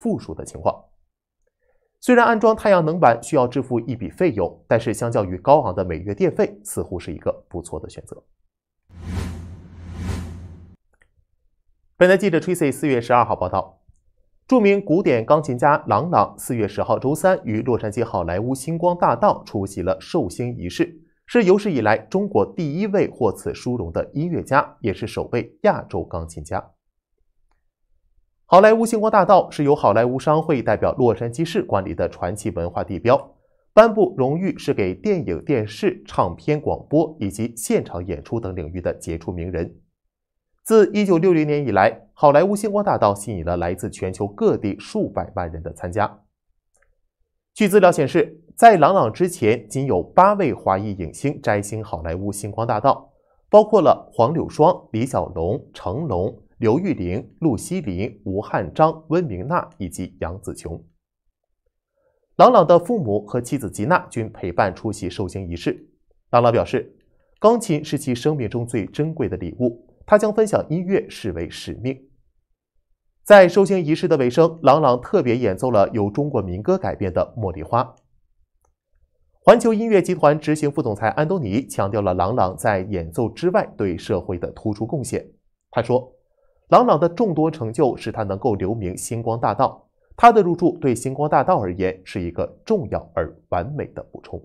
负数的情况。虽然安装太阳能板需要支付一笔费用，但是相较于高昂的每月电费，似乎是一个不错的选择。本台记者 Tracy 四月十二号报道，著名古典钢琴家郎朗四月十号周三于洛杉矶好莱坞星光大道出席了授星仪式，是有史以来中国第一位获此殊荣的音乐家，也是首位亚洲钢琴家。好莱坞星光大道是由好莱坞商会代表洛杉矶市管理的传奇文化地标。颁布荣誉是给电影、电视、唱片、广播以及现场演出等领域的杰出名人。自1960年以来，好莱坞星光大道吸引了来自全球各地数百万人的参加。据资料显示，在朗朗之前，仅有八位华裔影星摘星好莱坞星光大道，包括了黄柳霜、李小龙、成龙。刘玉玲、陆西林、吴汉章、温明娜以及杨子琼。朗朗的父母和妻子吉娜均陪伴出席授星仪式。朗朗表示，钢琴是其生命中最珍贵的礼物，他将分享音乐视为使命。在授星仪式的尾声，朗朗特别演奏了由中国民歌改编的《茉莉花》。环球音乐集团执行副总裁安东尼强调了朗朗在演奏之外对社会的突出贡献。他说。朗朗的众多成就使他能够留名《星光大道》，他的入驻对《星光大道》而言是一个重要而完美的补充。